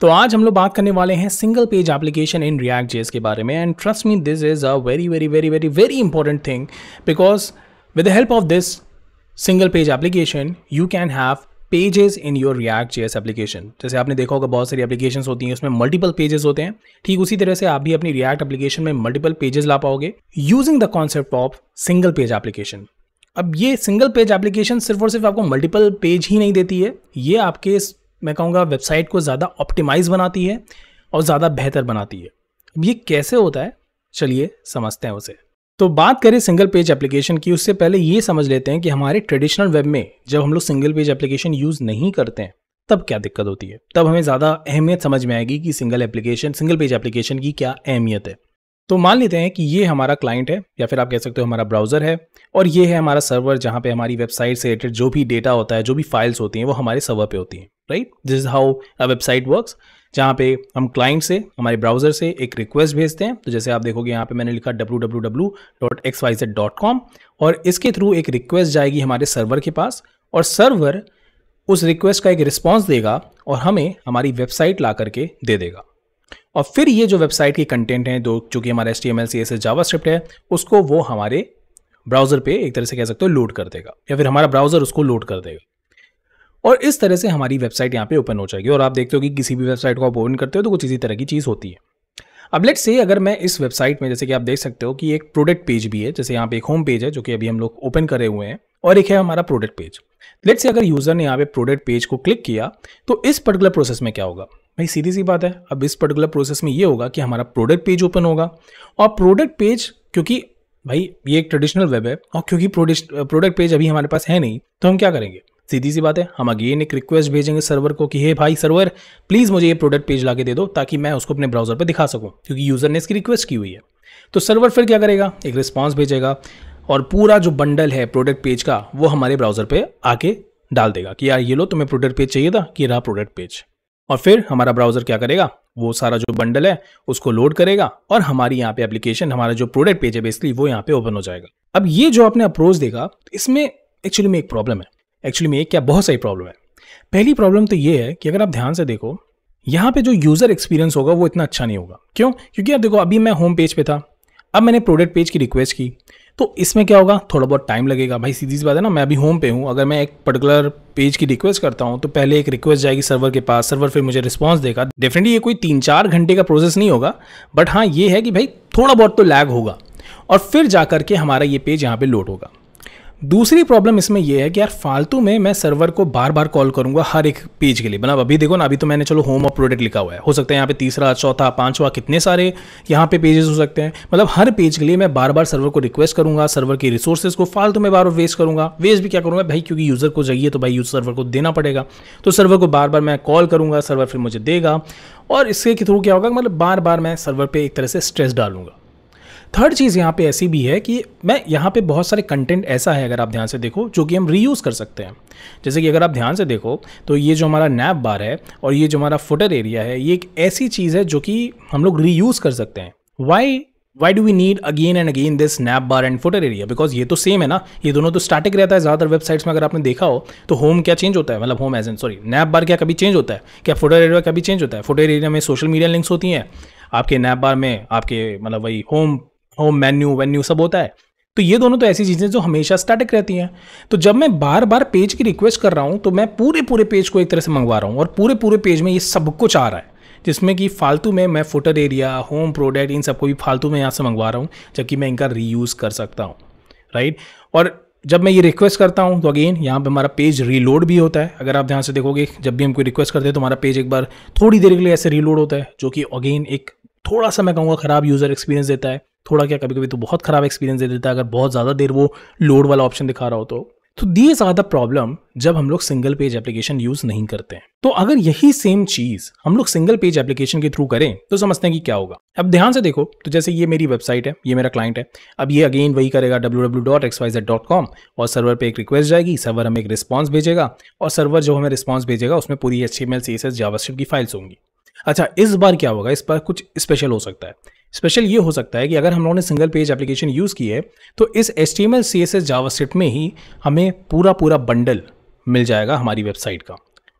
तो आज हम लोग बात करने वाले हैं single page application in React JS के बारे में and trust me this is a very very very very very important thing because with the help of this single page application you can have pages in your React JS application जैसे आपने देखा होगा बहुत सारी application होती हैं उसमें multiple pages होते हैं ठीक उसी तरह से आप भी अपनी रिएक्ट एप्लीकेशन में मल्टीपल पेजेस ला पाओगे using the concept of single page application अब ये सिंगल पेज एप्लीकेशन सिर्फ और सिर्फ आपको मल्टीपल पेज ही नहीं देती है ये आपके मैं कहूँगा वेबसाइट को ज़्यादा ऑप्टिमाइज बनाती है और ज़्यादा बेहतर बनाती है अब ये कैसे होता है चलिए समझते हैं उसे तो बात करें सिंगल पेज एप्लीकेशन की उससे पहले ये समझ लेते हैं कि हमारे ट्रेडिशनल वेब में जब हम लोग सिंगल पेज एप्लीकेशन यूज़ नहीं करते हैं तब क्या दिक्कत होती है तब हमें ज़्यादा अहमियत समझ में आएगी कि single application single page application की क्या अहमियत है तो मान लेते हैं कि ये हमारा क्लाइंट है या फिर आप कह सकते हो हमारा ब्राउज़र है और ये है हमारा सर्वर जहाँ पे हमारी वेबसाइट से रिलेटेड जो भी डेटा होता है जो भी फाइल्स होती हैं वो हमारे सर्वर पे होती हैं right this is how a website works जहाँ पे हम क्लाइंट से हमारे ब्राउजर से एक रिक्वेस्ट भेजते हैं तो जैसे आप देखोगे यहाँ पे मैंने लिखा डब्ल्यू और इसके थ्रू एक रिक्वेस्ट जाएगी हमारे सर्वर के पास और सर्वर उस रिक्वेस्ट का एक रिस्पॉन्स देगा और हमें हमारी वेबसाइट ला करके दे देगा और फिर ये जो वेबसाइट की कंटेंट है जो चूँकि हमारा H T M L C S S JavaScript है उसको वो हमारे ब्राउज़र पे एक तरह से कह सकते हो लोड कर देगा या फिर हमारा ब्राउज़र उसको लोड कर देगा और इस तरह से हमारी वेबसाइट यहाँ पे ओपन हो जाएगी और आप देखते हो कि किसी भी वेबसाइट को आप ओपन करते हो तो कुछ इसी तरह की चीज़ होती है अब लेट से अगर मैं इस वेबसाइट में जैसे कि आप देख सकते हो कि एक प्रोडक्ट पेज भी है जैसे यहाँ पे एक होम पेज है जो कि अभी हम लोग ओपन करे हुए हैं और एक है हमारा प्रोडक्ट पेज लेट से अगर यूज़र ने यहाँ पे प्रोडक्ट पेज को क्लिक किया तो इस पर्टिकुलर प्रोसेस में क्या होगा भाई सीधी सी बात है अब इस पर्टिकुलर प्रोसेस में ये होगा कि हमारा प्रोडक्ट पेज ओपन होगा और प्रोडक्ट पेज क्योंकि भाई ये एक ट्रेडिशनल वेब है और क्योंकि प्रोडक्ट पेज अभी हमारे पास है नहीं तो हम क्या करेंगे सीधी सी बात है हम अगेन एक रिक्वेस्ट भेजेंगे सर्वर को कि हे भाई सर्वर प्लीज़ मुझे ये प्रोडक्ट पेज ला के दे दो ताकि मैं उसको अपने ब्राउज़र पर दिखा सकूँ क्योंकि यूज़र ने इसकी रिक्वेस्ट की हुई है तो सर्वर फिर क्या करेगा एक रिस्पॉन्स भेजेगा और पूरा जो बंडल है प्रोडक्ट पेज का वो हमारे ब्राउज़र पर आके डाल देगा कि यार ये लो तुम्हें प्रोडक्ट पेज चाहिए था कि रहा प्रोडक्ट पेज और फिर हमारा ब्राउज़र क्या करेगा वो सारा जो बंडल है उसको लोड करेगा और हमारी यहाँ पे एप्लीकेशन हमारा जो प्रोडक्ट पेज है बेसिकली वो यहाँ पे ओपन हो जाएगा अब ये जो आपने अप्रोच देखा इसमें एक्चुअली में एक प्रॉब्लम है एक्चुअली में एक क्या बहुत सारी प्रॉब्लम है पहली प्रॉब्लम तो ये है कि अगर आप ध्यान से देखो यहाँ पे जो यूज़र एक्सपीरियंस होगा वो इतना अच्छा नहीं होगा क्यों क्योंकि आप देखो अभी मैं होम पेज पे था अब मैंने प्रोडक्ट पेज की रिक्वेस्ट की तो इसमें क्या होगा थोड़ा बहुत टाइम लगेगा भाई सीधी सी बात है ना मैं अभी होम पे हूँ अगर मैं एक पर्टिकुलर पेज की रिक्वेस्ट करता हूँ तो पहले एक रिक्वेस्ट जाएगी सर्वर के पास सर्वर फिर मुझे रिस्पॉन्स देगा डेफिनेटली ये कोई तीन चार घंटे का प्रोसेस नहीं होगा बट हाँ ये है कि भाई थोड़ा बहुत तो लैग होगा और फिर जा करके हमारा ये पेज यहाँ पर लोड होगा दूसरी प्रॉब्लम इसमें यह है कि यार फालतू में मैं सर्वर को बार बार कॉल करूंगा हर एक पेज के लिए मतलब अभी देखो ना अभी तो मैंने चलो होम और प्रोडक्ट लिखा हुआ है हो सकता है यहाँ पे तीसरा चौथा पांचवा कितने सारे यहाँ पे पेजेस हो सकते हैं मतलब हर पेज के लिए मैं बार बार सर्वर को रिक्वेस्ट करूंगा सर्वर के रिसोर्सेज को फालतू में बार बार वेस्ट करूंगा वेस्ट भी क्या करूंगा भाई क्योंकि यूज़र को चाहिए तो भाई यूज सर्वर को देना पड़ेगा तो सर्वर को बार बार मैं कॉल करूँगा सर्वर फिर मुझे देगा और इसके थ्रू क्या होगा मतलब बार बार मैं सर्वर पर एक तरह से स्ट्रेस डालूंगा थर्ड चीज़ यहाँ पे ऐसी भी है कि मैं यहाँ पे बहुत सारे कंटेंट ऐसा है अगर आप ध्यान से देखो जो कि हम रीयूज़ कर सकते हैं जैसे कि अगर आप ध्यान से देखो तो ये जो हमारा नैप बार है और ये जो हमारा फुटर एरिया है ये एक ऐसी चीज़ है जो कि हम लोग रीयूज़ कर सकते हैं why why do we need again and again this nav bar and footer area because ये तो सेम है ना ये दोनों तो स्टैटिक रहता है ज़्यादातर वेबसाइट्स में अगर आपने देखा हो तो होम क्या चेंज होता है मतलब home as an sorry nav bar क्या कभी चेंज होता है क्या फुटर एरिया कभी चेंज होता है फुटर एरिया में सोशल मीडिया लिंक्स होती हैं आपके नैप बार में आपके मतलब वही होम होम मेन्यू वेन्यू सब होता है तो ये दोनों तो ऐसी चीज़ें जो हमेशा स्टैटिक रहती हैं तो जब मैं बार बार पेज की रिक्वेस्ट कर रहा हूँ तो मैं पूरे पूरे पेज को एक तरह से मंगवा रहा हूँ और पूरे पूरे पेज में ये सब कुछ आ रहा है जिसमें कि फालतू में मैं फुटर एरिया होम प्रोडक्ट इन सबको भी फालतू में यहाँ से मंगवा रहा हूँ जबकि मैं इनका रीयूज़ कर सकता हूँ राइट और जब मैं ये रिक्वेस्ट करता हूँ तो अगेन यहाँ पे हमारा पेज रीलोड भी होता है अगर आप ध्यान से देखोगे जब भी हम कोई रिक्वेस्ट करते हैं तो हमारा पेज एक बार थोड़ी देर के लिए ऐसे रीलोड होता है जो कि अगेन एक थोड़ा सा मैं कहूँगा ख़राब यूज़र एक्सपीरियंस देता है थोड़ा क्या कभी कभी तो बहुत ख़राब एक्सपीरियंस दे देता है अगर बहुत ज़्यादा देर वो लोड वाला ऑप्शन दिखा रहा हो तो तो दिए ज़्यादा प्रॉब्लम जब हम लोग सिंगल पेज एप्लीकेशन यूज नहीं करते हैं तो अगर यही सेम चीज हम लोग सिंगल पेज एप्लीकेशन के थ्रू करें तो समझते हैं कि क्या होगा अब ध्यान से देखो तो जैसे ये मेरी वेबसाइट है ये मेरा क्लाइंट है अब ये अगेन वही करेगा www.xyz.com और सर्वर पे एक रिक्वेस्ट जाएगी सर्वर हमें एक रिस्पॉन्स भेजेगा और सर्वर जो हमें रिस्पॉन्स भेजेगा उसमें पूरी H M L C S S JavaScript की फाइल्स होंगी अच्छा इस बार क्या होगा इस बार कुछ स्पेशल हो सकता है स्पेशल ये हो सकता है कि अगर हम लोगों ने सिंगल पेज एप्लीकेशन यूज़ की है तो इस H T M L C S S JavaScript में ही हमें पूरा पूरा बंडल मिल जाएगा हमारी वेबसाइट का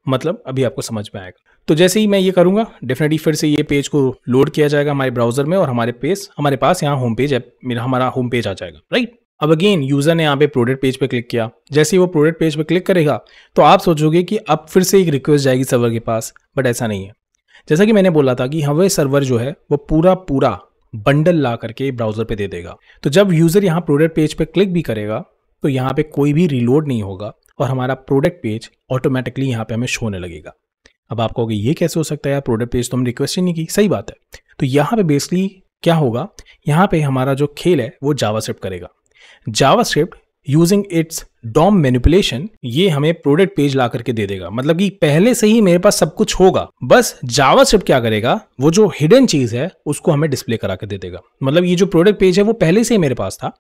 मतलब अभी आपको समझ में आएगा तो जैसे ही मैं ये करूँगा डेफिनेटली फिर से ये पेज को लोड किया जाएगा हमारे ब्राउजर में और हमारे पेज हमारे पास यहाँ होम पेज मेरा हमारा होम पेज आ जाएगा राइट अब अगेन यूज़र ने यहाँ पे प्रोडक्ट पेज पे क्लिक किया जैसे ही वो प्रोडक्ट पेज पे क्लिक करेगा तो आप सोचोगे कि अब फिर से एक रिक्वेस्ट जाएगी सर्वर के पास बट ऐसा नहीं है जैसा कि मैंने बोला था कि हवे सर्वर जो है वो पूरा पूरा बंडल ला करके ब्राउजर पे दे देगा तो जब यूज़र यहाँ प्रोडक्ट पेज पे क्लिक भी करेगा तो यहाँ पे कोई भी रिलोड नहीं होगा और हमारा प्रोडक्ट पेज ऑटोमेटिकली यहाँ पे हमें शो होने लगेगा अब आप कहोगे ये कैसे हो सकता है यार प्रोडक्ट पेज तो हम रिक्वेस्ट ही नहीं की सही बात है तो यहाँ पे बेसिकली क्या होगा यहाँ पे हमारा जो खेल है वो जावा करेगा Java using its DOM manipulation ये हमें प्रोडक्ट पेज ला करके दे देगा मतलब कि पहले से ही मेरे पास सब कुछ होगा बस जावा स्क्रिप्ट क्या करेगा वो जो हिडन चीज है उसको हमें डिस्प्ले करा के दे देगा मतलब ये जो प्रोडक्ट पेज है वो पहले से ही मेरे पास था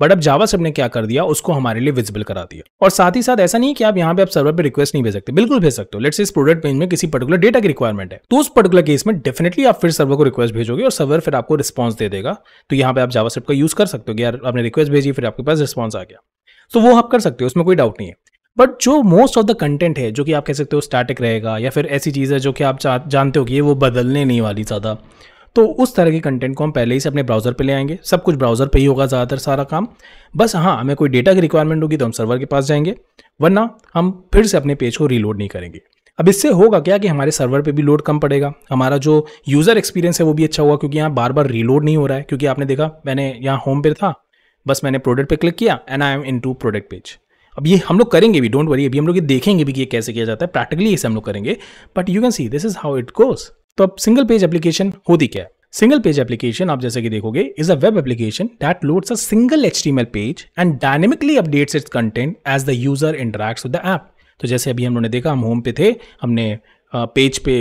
बट अब जावा सब ने क्या कर दिया उसको हमारे लिए विजिबल करा दिया और साथ ही साथ ऐसा नहीं कि आप यहाँ पे आप सर्वर पे रिक्वेस्ट नहीं भेज सकते बिल्कुल भेज सकते हो लेट्स इस प्रोडक्ट पेज में किसी पर्टिकुलर डेटा की रिक्वायरमेंट है तो उस पर्टिकुलर केस में डेफिनेटली आप फिर सर्वर को रिक्वेस्ट भेजोगे और सर्वर फिर आपको रिस्पॉस दे देगा तो यहाँ पे आप जावा का यूज कर सकते हो यार आपने रिक्वेस्ट भेजी फिर आपके पास रिस्पॉन्स आ गया तो वो आप कर सकते हो उसमें कोई डाउट नहीं है बट जो मोस्ट ऑफ द कंटेंट है जो कि आप कह सकते हो स्टैटिक रहेगा या फिर ऐसी चीज़ है जो कि आप जानते हो कि ये वो बदलने नहीं वाली ज़्यादा तो उस तरह के कंटेंट को हम पहले ही से अपने ब्राउज़र पे ले आएंगे सब कुछ ब्राउज़र पे ही होगा ज़्यादातर सारा काम बस हाँ हमें कोई डेटा की रिक्वायरमेंट होगी तो हम सर्वर के पास जाएंगे वरना हम फिर से अपने पेज को रीलोड नहीं करेंगे अब इससे होगा क्या कि हमारे सर्वर पे भी लोड कम पड़ेगा हमारा जो यूज़र एक्सपीरियंस है वो भी अच्छा होगा क्योंकि यहाँ बार बार रीलोड नहीं हो रहा है क्योंकि आपने देखा मैंने यहाँ होम पे था बस मैंने प्रोडक्ट पे क्लिक किया and I am in to product page अब ये हम लोग करेंगे भी डोंट वरी अभी हम लोग ये देखेंगे भी कि ये कैसे किया जाता है प्रैक्टिकली इसे हम लोग करेंगे but you can see this is how it goes तो अब सिंगल पेज एप्लीकेशन होती क्या है सिंगल पेज एप्लीकेशन आप जैसे कि देखोगे is a web application that loads a single HTML page and dynamically updates its content as the user interacts with the app तो जैसे अभी हम लोगों ने देखा हम होम पे थे हमने पेज पे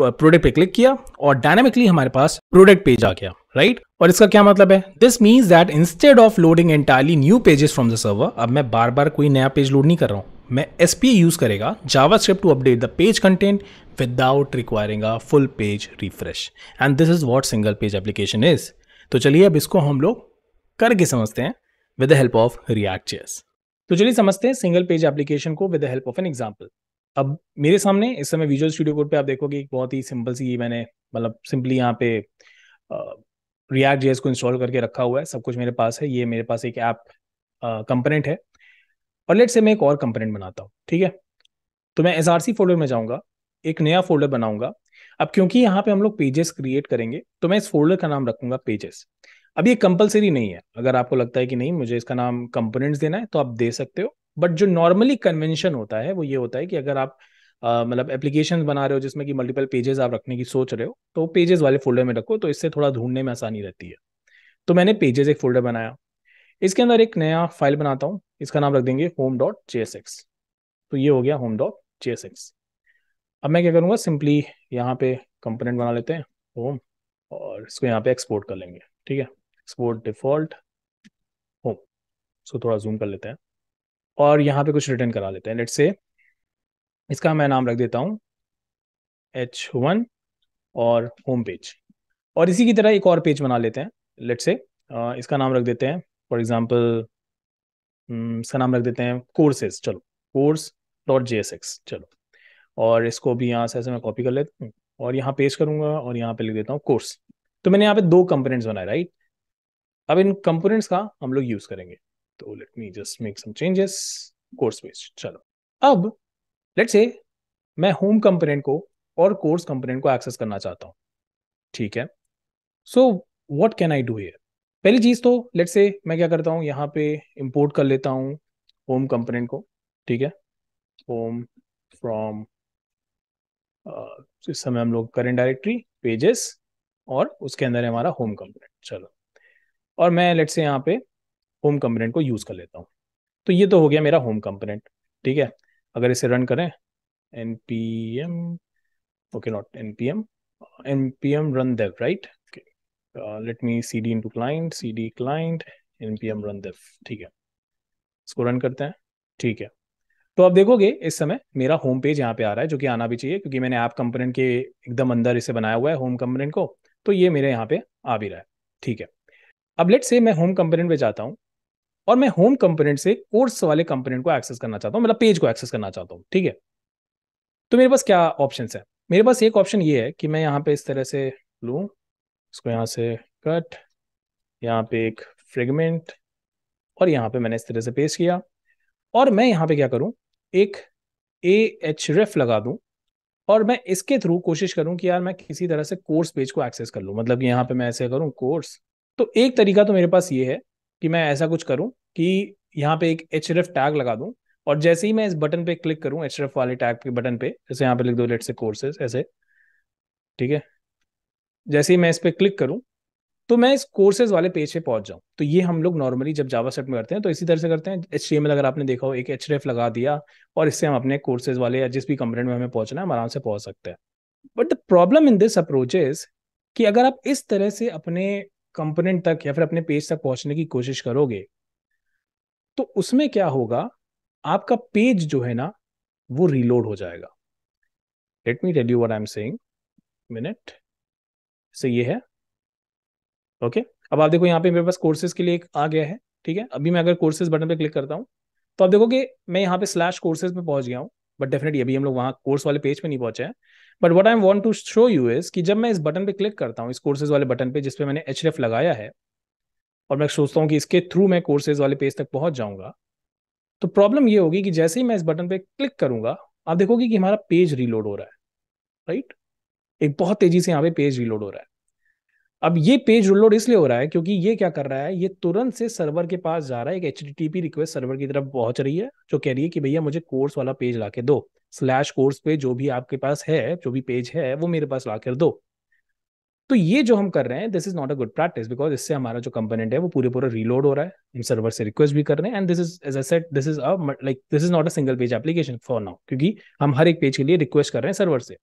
प्रोडक्ट पे क्लिक किया और डायनेमिकली हमारे पास प्रोडक्ट पेज आ गया राइट right? और इसका क्या मतलब है this means that instead of loading entirely new pages from the server अब मैं बार बार कोई नया पेज लोड नहीं कर रहा हूँ मैं एस यूज करेगा JavaScript to update the page content without requiring a full page refresh and this is what single page application is तो चलिए अब इसको हम लोग करके समझते हैं with the help of React JS तो चलिए समझते हैं सिंगल पेज एप्लीकेशन को with the help of an example अब मेरे सामने इस समय विजुअल स्टूडियो कोड पे आप देखोगे एक बहुत ही सिंपल सी मैंने मतलब सिंपली यहाँ पे रिएक्ट जेस को इंस्टॉल करके रखा हुआ है सब कुछ मेरे पास है ये मेरे पास एक ऐप कंपोनेंट है और लेट से मैं एक और कंपोनेंट बनाता हूँ ठीक है तो मैं एस आर सी फोल्डर में जाऊंगा एक नया फोल्डर बनाऊंगा अब क्योंकि यहाँ पे हम लोग पेजेस क्रिएट करेंगे तो मैं इस फोल्डर का नाम रखूंगा पेजेस अब ये कंपलसरी नहीं है अगर आपको लगता है कि नहीं मुझे इसका नाम कंपोनेंट्स देना है तो आप दे सकते हो बट जो नॉर्मली कन्वेंशन होता है वो ये होता है कि अगर आप मतलब एप्लीकेशन बना रहे हो जिसमें कि मल्टीपल पेजेस आप रखने की सोच रहे हो तो पेजेस वाले फोल्डर में रखो तो इससे थोड़ा ढूंढने में आसानी रहती है तो मैंने पेजेस एक फोल्डर बनाया इसके अंदर एक नया फाइल बनाता हूँ इसका नाम रख देंगे होम डॉट जे तो ये हो गया होम डॉट जे अब मैं क्या करूँगा सिंपली यहाँ पे कंपोनेंट बना लेते हैं होम और इसको यहाँ पे एक्सपोर्ट कर लेंगे ठीक है एक्सपोर्ट डिफॉल्ट होम इसको थोड़ा जूम कर लेते हैं और यहाँ पे कुछ रिटर्न करा लेते हैं लेट से इसका मैं नाम रख देता हूँ एच वन और होम पेज और इसी की तरह एक और पेज बना लेते हैं लेट से इसका नाम रख देते हैं फॉर एग्जाम्पल हम्म, इसका नाम रख देते हैं कोर्सेज चलो course dot J S X चलो और इसको भी यहाँ से ऐसे मैं कॉपी कर लेता हूँ और यहाँ पेस्ट करूंगा और यहाँ पे लिख देता हूँ कोर्स तो मैंने यहाँ पे दो कंपोनेंट्स बनाए राइट अब इन कंपोनेंट्स का हम लोग यूज करेंगे तो let me just make some changes course page चलो अब लेट से मैं होम कंपोनेंट को और कोर्स कंपोनेंट को एक्सेस करना चाहता हूँ ठीक है so what can I do here पहली चीज तो लेट से मैं क्या करता हूँ यहाँ पे इम्पोर्ट कर लेता हूँ होम कंपोनेंट को ठीक है होम फ्रॉम इस समय हम लोग करेंट डायरेक्टरी पेजेस और उसके अंदर है हमारा होम कंपोनेंट चलो और मैं लेट से यहाँ पे होम कंपोनेंट को यूज़ कर लेता हूँ तो ये तो हो गया मेरा होम कंपोनेंट ठीक है अगर इसे रन करें N P M okay not N P M N P M run dev right let me C D into client C D client N P M run dev ठीक है इसको run करते हैं ठीक है तो आप देखोगे इस समय मेरा होम पेज यहाँ पे आ रहा है जो कि आना भी चाहिए क्योंकि मैंने ऐप कंपोनेंट के एकदम अंदर इसे बनाया हुआ है होम कंपोनेंट को तो ये मेरे यहाँ पे आ भी रहा है ठीक है अब लेट से मैं होम कंपोनेंट पे जाता हूँ और मैं होम कंपोनेंट से कोर्स वाले कंपोनेंट को एक्सेस करना चाहता हूँ मतलब पेज को एक्सेस करना चाहता हूँ ठीक है तो मेरे पास क्या ऑप्शन है मेरे पास एक ऑप्शन ये है कि मैं यहाँ पे इस तरह से लू इसको यहाँ से कट यहाँ पे एक फ्रेगमेंट और यहाँ पे मैंने इस तरह से पेस्ट किया और मैं यहाँ पे क्या करूँ एक ए एच रेफ लगा दूं और मैं इसके थ्रू कोशिश करूं कि यार मैं किसी तरह से कोर्स पेज को एक्सेस कर लूं मतलब यहां यहाँ पे मैं ऐसे करूं कोर्स तो एक तरीका तो मेरे पास ये है कि मैं ऐसा कुछ करूं कि यहाँ पे एक एच टैग लगा दूं और जैसे ही मैं इस बटन पे क्लिक करूं एच वाले टैग के बटन पे जैसे यहाँ पे लिख दो लेट से कोर्सेज ऐसे ठीक है जैसे ही मैं इस पर क्लिक करूं तो मैं इस कोर्सेज वाले पेज पे पहुंच जाऊँ तो ये हम लोग नॉर्मली जब जावा सेट में करते हैं तो इसी तरह से करते हैं एच अगर आपने देखा हो एक एच लगा दिया और इससे हम अपने कोर्सेज वाले या जिस भी कंपनी में हमें पहुंचना है हम आराम से पहुंच सकते हैं but the problem in this approach is कि अगर आप इस तरह से अपने कंपोनेंट तक या फिर अपने पेज तक पहुंचने की कोशिश करोगे तो उसमें क्या होगा आपका पेज जो है ना वो रीलोड हो जाएगा let me tell you what I am saying minute से ये है ओके अब आप देखो यहाँ पे मेरे पास कोर्सेज के लिए एक आ गया है ठीक है अभी मैं अगर कोर्सेज बटन पे क्लिक करता हूँ तो आप देखोगे मैं यहाँ पे स्लैश कोर्सेज में पहुंच गया हूँ बट डेफिनेटली अभी हम लोग वहाँ कोर्स वाले पेज पे नहीं पहुंचे हैं but what I want to show you is कि जब मैं इस बटन पे क्लिक करता हूँ इस कोर्सेज वाले बटन पे जिसपे मैंने एच लगाया है और मैं सोचता हूँ कि इसके थ्रू मैं कोर्सेज वाले पेज तक पहुंच जाऊंगा तो प्रॉब्लम ये होगी कि जैसे ही मैं इस बटन पे क्लिक करूंगा आप देखोगे कि हमारा पेज रीलोड हो रहा है राइट एक बहुत तेजी से यहाँ पे पेज रीलोड हो रहा है अब ये पेज रोलोड इसलिए हो रहा है क्योंकि ये क्या कर रहा है ये तुरंत से सर्वर के पास जा रहा है एक एच रिक्वेस्ट सर्वर की तरफ पहुंच रही है जो कह रही है कि भैया मुझे कोर्स वाला पेज ला के दो स्लैश कोर्स पे जो भी आपके पास है जो भी पेज है वो मेरे पास ला कर दो तो ये जो हम कर रहे हैं this is not a good practice because इससे हमारा जो कंपोनेंट है वो पूरे पूरा रीलोड हो रहा है हम सर्वर से रिक्वेस्ट भी कर रहे हैं and this is as set this is a like this is not a single page application for now क्योंकि हम हर एक पेज के लिए रिक्वेस्ट कर रहे हैं सर्वर से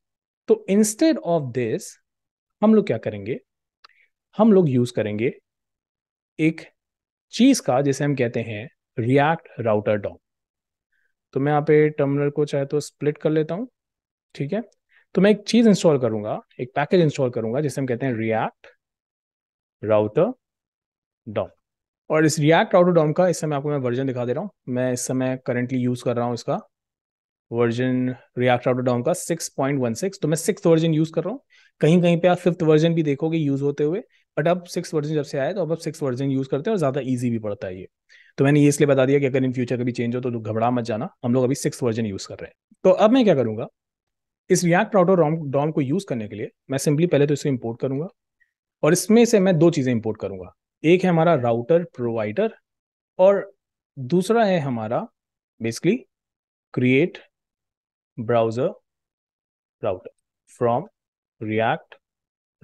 तो इंस्टेड ऑफ दिस हम लोग क्या करेंगे हम लोग यूज करेंगे एक चीज का जिसे हम कहते हैं रिएक्ट राउटर डॉम तो मैं यहाँ पे टर्मिनल को चाहे तो स्प्लिट कर लेता हूँ ठीक है तो मैं एक चीज इंस्टॉल करूंगा एक पैकेज इंस्टॉल करूंगा जिसे हम कहते हैं रिएक्ट राउटर डॉम और इस रिएक्ट राउटर डॉम का इस समय आपको मैं वर्जन दिखा दे रहा हूँ मैं इस समय करंटली यूज कर रहा हूँ इसका वर्जन रिएक्ट राउटर डॉम का 6.16 तो मैं सिक्स वर्जन यूज कर रहा हूँ कहीं कहीं पे आप फिफ्थ वर्जन भी देखोगे यूज होते हुए बट अब सिक्स वर्जन जब से आया तो अब अब सिक्स वर्जन यूज करते हैं और ज्यादा ईजी भी पड़ता है ये तो मैंने ये इसलिए बता दिया कि अगर इन फ्यूचर कभी चेंज हो तो घबरा मत जाना हम लोग अभी सिक्स वर्जन यूज कर रहे हैं तो अब मैं क्या करूंगा इस रिएक्ट राउटर डॉम को यूज करने के लिए मैं सिंपली पहले तो इसको इम्पोर्ट करूंगा और इसमें से मैं दो चीजें इम्पोर्ट करूंगा एक है हमारा राउटर प्रोवाइडर और दूसरा है हमारा basically create browser router from React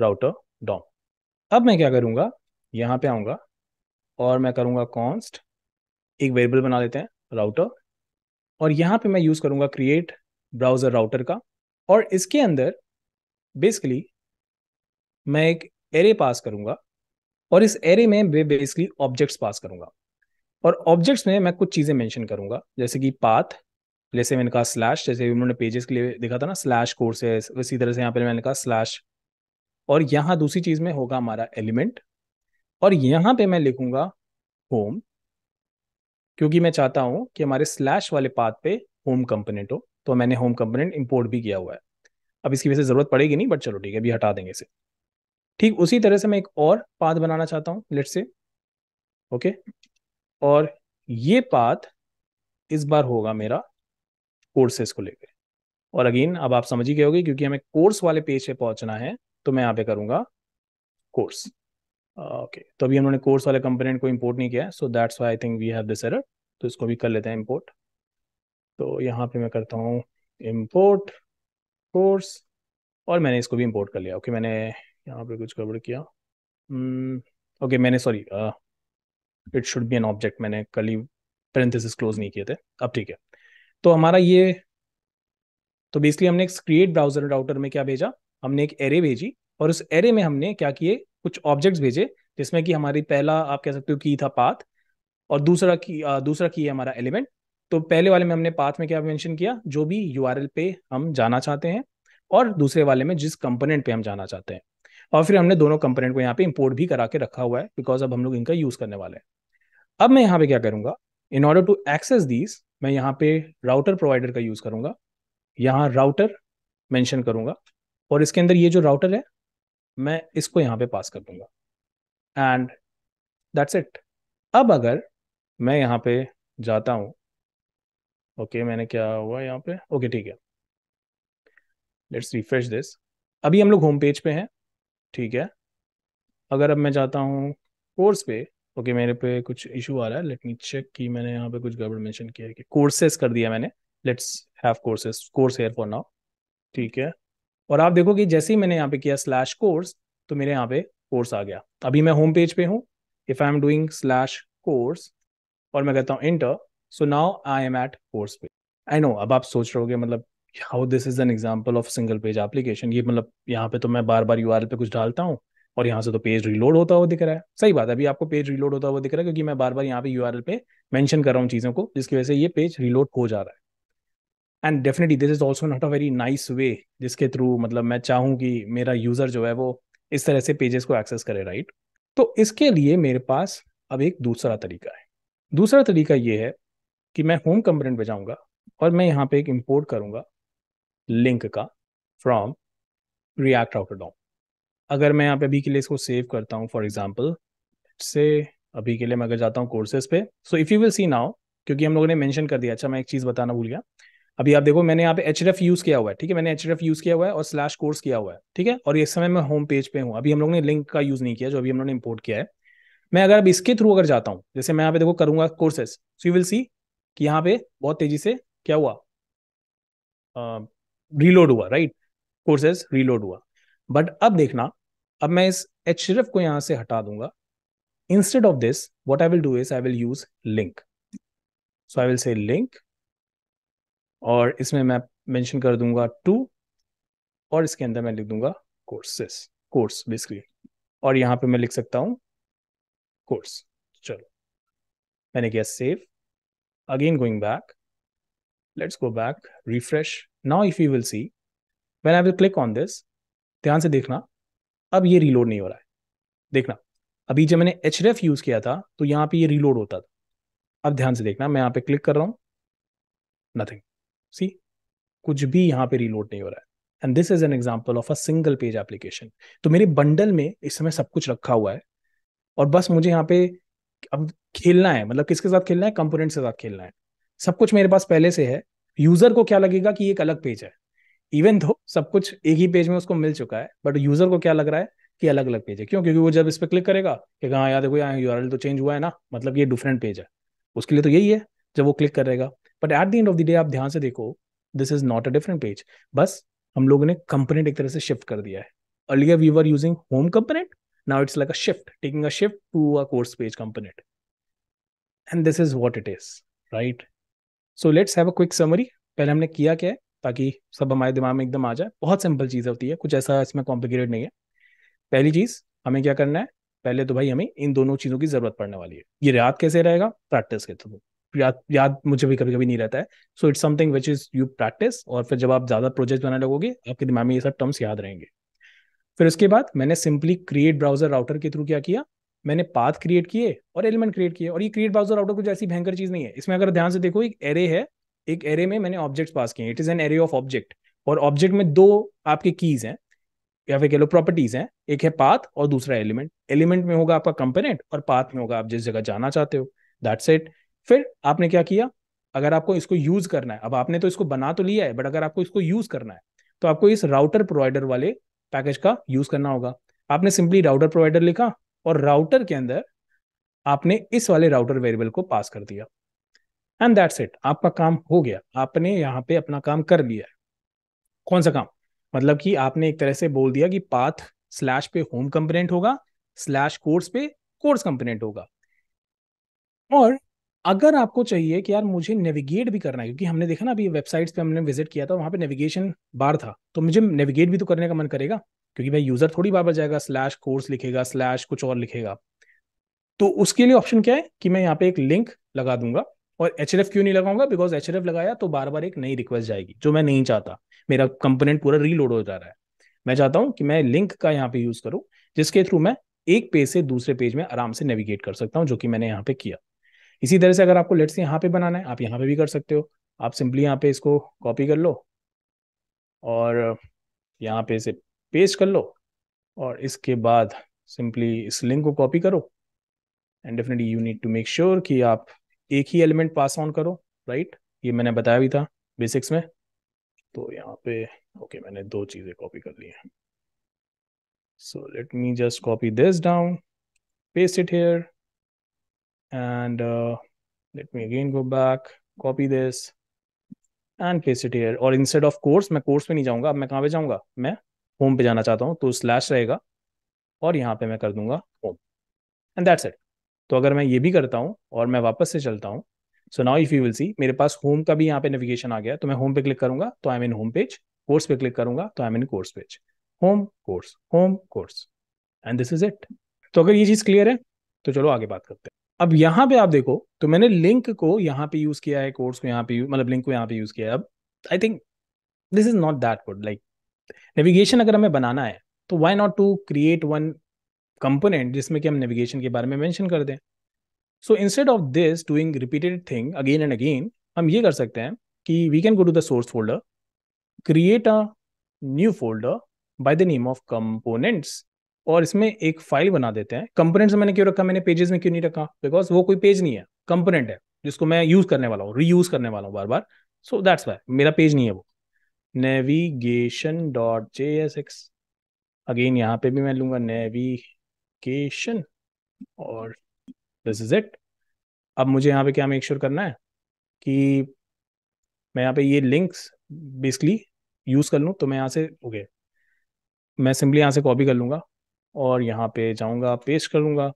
router DOM अब मैं क्या करूँगा यहाँ पे आऊँगा और मैं करूँगा कॉन्स्ट एक वेरिएबल बना लेते हैं राउटर और यहाँ पे मैं यूज़ करूँगा क्रिएट ब्राउज़र राउटर का और इसके अंदर बेसिकली मैं एक एरे पास करूँगा और इस एरे में बेसिकली ऑब्जेक्ट्स पास करूँगा और ऑब्जेक्ट्स में मैं कुछ चीज़ें मेंशन करूंगा जैसे कि पाथ जैसे मैंने कहा स्लैश जैसे उन्होंने पेजेस के लिए देखा था ना स्लैश कोर्सेस इसी तरह से यहाँ पे मैंने कहा स्लैश और यहां दूसरी चीज में होगा हमारा एलिमेंट और यहां पे मैं लिखूंगा होम क्योंकि मैं चाहता हूं कि हमारे स्लैश वाले पाथ पे होम कंपोनेंट हो तो मैंने होम कंपोनेंट इंपोर्ट भी किया हुआ है अब इसकी वजह से जरूरत पड़ेगी नहीं बट चलो ठीक है अभी हटा देंगे इसे ठीक उसी तरह से मैं एक और पाथ बनाना चाहता हूं लेट से ओके और ये पाथ इस बार होगा मेरा कोर्सेस को लेकर और अगेन अब आप समझ ही गए होगे क्योंकि हमें कोर्स वाले पेज पे पहुंचना है तो मैं यहाँ पे करूंगा कोर्स ओके तो अभी हमने कोर्स वाले कंपोनेंट को इम्पोर्ट नहीं किया है so that's why I think we have this error तो इसको भी कर लेते हैं इम्पोर्ट तो यहाँ पे मैं करता हूँ इम्पोर्ट कोर्स और मैंने इसको भी इम्पोर्ट कर लिया ओके okay, मैंने यहाँ पे कुछ गड़बड़ किया ओके hmm, okay, मैंने sorry it should be an object मैंने कल ही पेरेंथेसिस क्लोज नहीं किए थे अब ठीक है तो हमारा ये तो बेसिकली हमने एक क्रिएट ब्राउजर राउटर में क्या भेजा हमने एक एरे भेजी और उस एरे में हमने क्या किए कुछ ऑब्जेक्ट्स भेजे जिसमें कि हमारी पहला आप कह सकते हो की था पाथ और दूसरा की दूसरा की है हमारा एलिमेंट तो पहले वाले में हमने पाथ में क्या मेंशन किया जो भी यू पे हम जाना चाहते हैं और दूसरे वाले में जिस कंपोनेंट पे हम जाना चाहते हैं और फिर हमने दोनों कंपोनेंट को यहाँ पे इंपोर्ट भी करा के रखा हुआ है बिकॉज अब हम लोग इनका यूज करने वाले हैं अब मैं यहाँ पे क्या करूंगा in order to access these मैं यहाँ पे राउटर प्रोवाइडर का यूज करूंगा यहाँ राउटर मैंशन करूंगा और इसके अंदर ये जो राउटर है मैं इसको यहाँ पे पास कर दूंगा एंड दैट्स इट अब अगर मैं यहाँ पे जाता हूँ ओके okay, मैंने क्या हुआ यहाँ पे ओके okay, ठीक है लेट्स रिफ्रेश दिस अभी हम लोग होम पेज पे हैं ठीक है अगर अब मैं जाता हूँ कोर्स पे ओके okay, मेरे पे कुछ इशू आ रहा है लेट मी चेक कि मैंने यहाँ पे कुछ गड़बड़ मेंशन किया है कि कोर्सेस कर दिया मैंने let's have courses course here for now ठीक है और आप देखोगे जैसे ही मैंने यहाँ पे किया स्लैश कोर्स तो मेरे यहाँ पे कोर्स आ गया अभी मैं होम पेज पे हूँ if I am doing slash course और मैं कहता हूँ enter so now I am at course पे आई नो अब आप सोच रहे हो मतलब how this is an example of single page application ये मतलब यहाँ पे तो मैं बार बार यू पे कुछ डालता हूँ और यहाँ से तो पेज रीलोड होता हुआ दिख रहा है सही बात है अभी आपको पेज रीलोड होता हुआ दिख रहा है क्योंकि मैं बार बार यहाँ पे यू पे मेंशन कर रहा हूँ चीज़ों को जिसकी वजह से ये पेज रीलोड हो जा रहा है and definitely this is also not a very nice way जिसके थ्रू मतलब मैं चाहूँ कि मेरा यूजर जो है वो इस तरह से पेजेस को एक्सेस करे राइट तो इसके लिए मेरे पास अब एक दूसरा तरीका है दूसरा तरीका ये है कि मैं होम कंपोनेंट पे जाऊँगा और मैं यहाँ पे एक इम्पोर्ट करूंगा लिंक का फ्रॉम रिएक्ट आउटर डॉम अगर मैं यहाँ पे अभी के लिए इसको सेव करता हूँ फॉर एग्जाम्पल से अभी के लिए मैं अगर जाता हूँ कोर्सेज पे so if you will see now क्योंकि हम लोगों ने मेंशन कर दिया अच्छा मैं एक चीज़ बताना भूल गया अभी आप देखो मैंने यहाँ पे एच यूज किया हुआ है ठीक है मैंने एच यूज किया हुआ है और स्लैश कोर्स किया हुआ है ठीक है और इस समय मैं होम पेज पे हूँ अभी हम लोग ने लिंक का यूज नहीं किया जो अभी हम लोग ने इम्पोर्ट किया है मैं अगर अब इसके थ्रू अगर जाता हूँ जैसे मैं यहाँ पे देखो करूंगा courses so you will see कि यहाँ पे बहुत तेजी से क्या हुआ रीलोड uh, हुआ राइट कोर्सेस रीलोड हुआ बट अब देखना अब मैं इस एच को यहाँ से हटा दूंगा instead of this what I will do is I will use link so I will say link और इसमें मैं मेंशन कर दूंगा टू और इसके अंदर मैं लिख दूंगा कोर्सेस कोर्स बेसिकली और यहाँ पे मैं लिख सकता हूँ कोर्स चलो मैंने किया save again going back let's go back refresh now if you will see when I will click on this ध्यान से देखना अब ये रीलोड नहीं हो रहा है देखना अभी जब मैंने एच यूज किया था तो यहाँ पे ये रीलोड होता था अब ध्यान से देखना मैं यहाँ पे क्लिक कर रहा हूँ नथिंग सी कुछ भी यहाँ पे रीलोड नहीं हो रहा है and this is an example of a single page application तो मेरे बंडल में इस समय सब कुछ रखा हुआ है और बस मुझे यहाँ पे अब खेलना है मतलब किसके साथ खेलना है कंपोनेंट के साथ खेलना है सब कुछ मेरे पास पहले से है यूजर को क्या लगेगा कि एक अलग पेज है इवन दो सब कुछ एक ही पेज में उसको मिल चुका है बट यूजर को क्या लग रहा है कि अलग अलग पेज है क्यों क्योंकि वो जब इस पर क्लिक करेगा कि हाँ यार देखो यहाँ यू तो चेंज हुआ है ना मतलब ये डिफरेंट पेज है उसके लिए तो यही है जब वो क्लिक करेगा but at the end of the day आप ध्यान से देखो this is not a different page बस हम लोगों ने कंपोनेंट एक तरह से शिफ्ट कर दिया है earlier we were using home component now it's like a shift taking a shift to a course page component and this is what it is right so let's have a quick summary पहले हमने किया क्या है ताकि सब हमारे दिमाग में एकदम आ जाए बहुत सिंपल चीज़ होती है कुछ ऐसा इसमें कॉम्प्लिकेटेड नहीं है पहली चीज़ हमें क्या करना है पहले तो भाई हमें इन दोनों चीज़ों की ज़रूरत पड़ने वाली है ये याद कैसे रहेगा प्रैक्टिस के थ्रू याद याद मुझे भी कभी कभी नहीं रहता है so it's something which is you practice और फिर जब आप ज्यादा प्रोजेक्ट बनाने लगोगे आपके दिमाग में ये सब टर्म्स याद रहेंगे फिर उसके बाद मैंने सिंपली क्रिएट ब्राउजर राउटर के थ्रू क्या किया मैंने पाथ क्रिएट किए और एलिमेंट क्रिएट किए और ये क्रिएट ब्राउजर राउटर कुछ ऐसी भयंकर चीज नहीं है इसमें अगर ध्यान से देखो एक एरे है एक एरे में मैंने ऑब्जेक्ट्स पास किए it is an array of object और ऑब्जेक्ट में दो आपके कीज हैं या फिर कह लो प्रॉपर्टीज हैं एक है पाथ और दूसरा एलिमेंट एलिमेंट में होगा आपका कंपोनेंट और पाथ में होगा आप जिस जगह जाना चाहते हो दैट्स इट फिर आपने क्या किया अगर आपको इसको यूज करना है अब आपने तो इसको बना तो लिया है बट अगर आपको इसको यूज करना है तो आपको इस राउटर प्रोवाइडर वाले पैकेज का यूज करना होगा आपने सिंपली राउटर प्रोवाइडर लिखा और राउटर के अंदर आपने इस वाले राउटर वेरिएबल को पास कर दिया एंड दैट्स इट आपका काम हो गया आपने यहाँ पे अपना काम कर लिया है कौन सा काम मतलब कि आपने एक तरह से बोल दिया कि पाथ स्लैश पे होम कंपोनेंट होगा स्लैश कोर्स पे कोर्स कंपोनेंट होगा और अगर आपको चाहिए कि यार मुझे नेविगेट भी करना है क्योंकि हमने देखा ना अभी वेबसाइट्स पे हमने विजिट किया था वहाँ पे नेविगेशन बार था तो मुझे नेविगेट भी तो करने का मन करेगा क्योंकि भाई यूजर थोड़ी बार बार जाएगा स्लैश कोर्स लिखेगा स्लैश कुछ और लिखेगा तो उसके लिए ऑप्शन क्या है कि मैं यहाँ पे एक लिंक लगा दूंगा और एच क्यों नहीं लगाऊंगा बिकॉज एच लगाया तो बार बार एक नई रिक्वेस्ट जाएगी जो मैं नहीं चाहता मेरा कंपोनेंट पूरा रीलोड हो जा रहा है मैं चाहता हूँ कि मैं लिंक का यहाँ पे यूज करूँ जिसके थ्रू मैं एक पेज से दूसरे पेज में आराम से नेविगेट कर सकता हूँ जो कि मैंने यहाँ पे किया इसी तरह से अगर आपको लेट्स यहाँ पे बनाना है आप यहाँ पे भी कर सकते हो आप सिंपली यहाँ पे इसको कॉपी कर लो और यहाँ पे इसे पेस्ट कर लो और इसके बाद सिंपली इस लिंक को कॉपी करो and definitely you need to make sure कि आप एक ही एलिमेंट पास ऑन करो राइट right? ये मैंने बताया भी था बेसिक्स में तो यहाँ पे ओके okay, मैंने दो चीज़ें कॉपी कर ली हैं so let me just copy this down paste it here and uh, let me again go back copy this and paste it here और instead of course मैं course में नहीं जाऊंगा अब मैं कहाँ पे जाऊंगा मैं home पे जाना चाहता हूँ तो slash रहेगा और यहाँ पे मैं कर दूंगा home and that's it तो अगर मैं ये भी करता हूँ और मैं वापस से चलता हूँ so now if you will see मेरे पास होम का भी यहाँ पे नेविगेशन आ गया तो मैं होम पे क्लिक करूंगा तो I am in home page course पे क्लिक करूंगा तो I am in course page home course home course and this is it तो अगर ये चीज क्लियर है तो चलो आगे बात करते हैं अब यहाँ पे आप देखो तो मैंने लिंक को यहाँ पे यूज किया है कोर्स को यहाँ पे मतलब लिंक को यहाँ पे यूज किया है अब I think this is not that good like navigation अगर हमें बनाना है तो why not to create one component जिसमें कि हम नेविगेशन के बारे में मेंशन कर दें so instead of this doing repeated thing again and again हम ये कर सकते हैं कि we can go to the source folder create a new folder by the name of components और इसमें एक फाइल बना देते हैं कंपोनेंट्स मैंने क्यों रखा मैंने पेजेस में क्यों नहीं रखा बिकॉज वो कोई पेज नहीं है कंपोनेंट है जिसको मैं यूज करने वाला हूँ रीयूज करने वाला हूँ बार बार सो दैट्स वाई मेरा पेज नहीं है वो navigation dot J S X again यहाँ पे भी मैं लूंगा नेविगेशन और दिस इज इट अब मुझे यहाँ पे क्या मेक श्योर करना है कि मैं यहाँ पे ये लिंक्स बेसिकली यूज कर लूँ तो मैं यहाँ से ओके okay, मैं सिंपली यहाँ से कॉपी कर लूंगा और यहाँ पे जाऊँगा पेस्ट करूँगा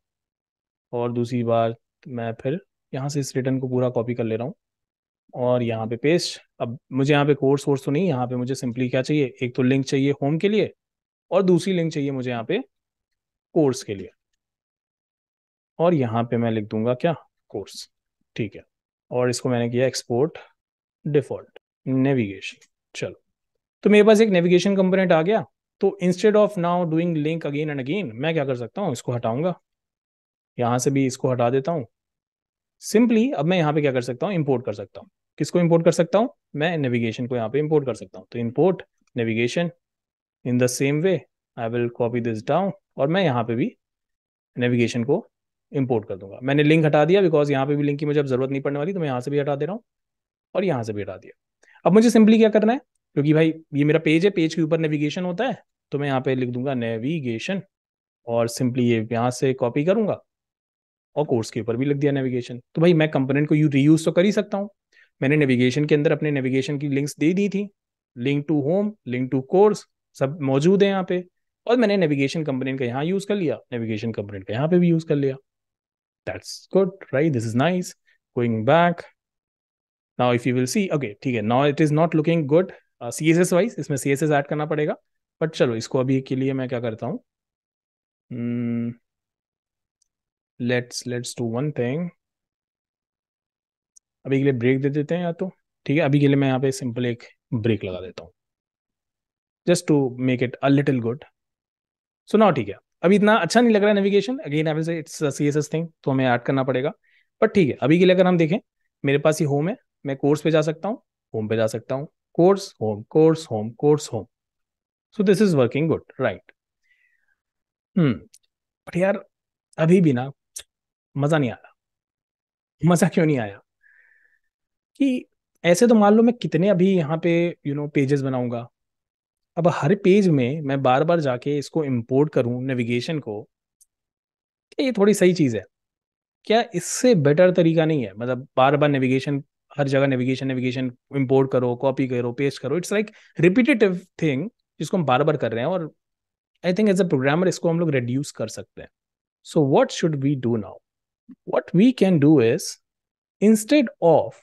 और दूसरी बार मैं फिर यहाँ से इस रिटर्न को पूरा कॉपी कर ले रहा हूँ और यहाँ पे पेस्ट अब मुझे यहाँ पे कोर्स वोर्स तो नहीं यहाँ पे मुझे सिंपली क्या चाहिए एक तो लिंक चाहिए होम के लिए और दूसरी लिंक चाहिए मुझे यहाँ पे कोर्स के लिए और यहाँ पे मैं लिख दूंगा क्या कोर्स ठीक है और इसको मैंने किया एक्सपोर्ट डिफॉल्ट नेविगेशन चलो तो मेरे पास एक नेविगेशन कंपोनेंट आ गया तो instead of now doing link again and again मैं क्या कर सकता हूँ इसको हटाऊंगा यहाँ से भी इसको हटा देता हूँ सिंपली अब मैं यहाँ पे क्या कर सकता हूँ इम्पोर्ट कर सकता हूँ किसको इम्पोर्ट कर सकता हूँ मैं नेविगेशन को यहाँ पे इम्पोर्ट कर सकता हूँ तो import navigation in the same way I will copy this down और मैं यहाँ पे भी नेविगेशन को इम्पोर्ट कर दूंगा मैंने लिंक हटा दिया बिकॉज यहाँ पे भी लिंक की मुझे अब जरूरत नहीं पड़ने वाली तो मैं यहाँ से भी हटा दे रहा हूँ और यहाँ से भी हटा दिया अब मुझे सिंपली क्या करना है क्योंकि भाई ये मेरा पेज है पेज के ऊपर नेविगेशन होता है तो मैं यहाँ पे लिख दूंगा नेविगेशन और सिंपली ये यहाँ से कॉपी करूंगा और कोर्स के ऊपर भी लिख दिया नेविगेशन तो भाई मैं कंपोनेंट को यू रीयूज तो कर ही सकता हूँ मैंने नेविगेशन के अंदर अपने नेविगेशन की लिंक्स दे दी थी link to home link to course सब मौजूद है यहाँ पे और मैंने नेविगेशन कंपोनेंट का यहाँ यूज कर लिया नेविगेशन कंपोनेंट का यहाँ पे भी यूज कर लिया that's good right this is nice going back now if you will see okay ठीक है now it is not looking good C S S wise इसमें सी एस एस एड करना पड़ेगा बट चलो इसको अभी के लिए मैं क्या करता हूँ let's let's do one thing अभी के लिए ब्रेक दे देते हैं या तो ठीक है अभी के लिए मैं यहाँ पे सिंपल एक ब्रेक लगा देता हूँ just to make it a little good so now ठीक है अभी इतना अच्छा नहीं लग रहा है नेविगेशन अगेन आई से इट्स सी एस थिंग तो हमें ऐड करना पड़ेगा बट ठीक है अभी के लिए अगर हम देखें मेरे पास ये होम है मैं कोर्स पे जा सकता हूँ होम पे जा सकता हूँ course home course home course home so this is working good right hmm but yaar abhi भी ना मजा नहीं आ रहा मजा क्यों नहीं आया कि ऐसे तो मान लो मैं कितने अभी यहाँ पे यू नो पेजेस बनाऊंगा अब हर पेज में मैं बार बार जाके इसको इम्पोर्ट करूँ नेविगेशन को क्या ये थोड़ी सही चीज़ है क्या इससे बेटर तरीका नहीं है मतलब बार बार नेविगेशन हर जगह नेविगेशन नेविगेशन इम्पोर्ट करो कॉपी करो पेस्ट करो इट्स लाइक रिपीटेटिव थिंग जिसको हम बार बार कर रहे हैं और I think as a programmer इसको हम लोग रिड्यूस कर सकते हैं so what should we do now what we can do is instead of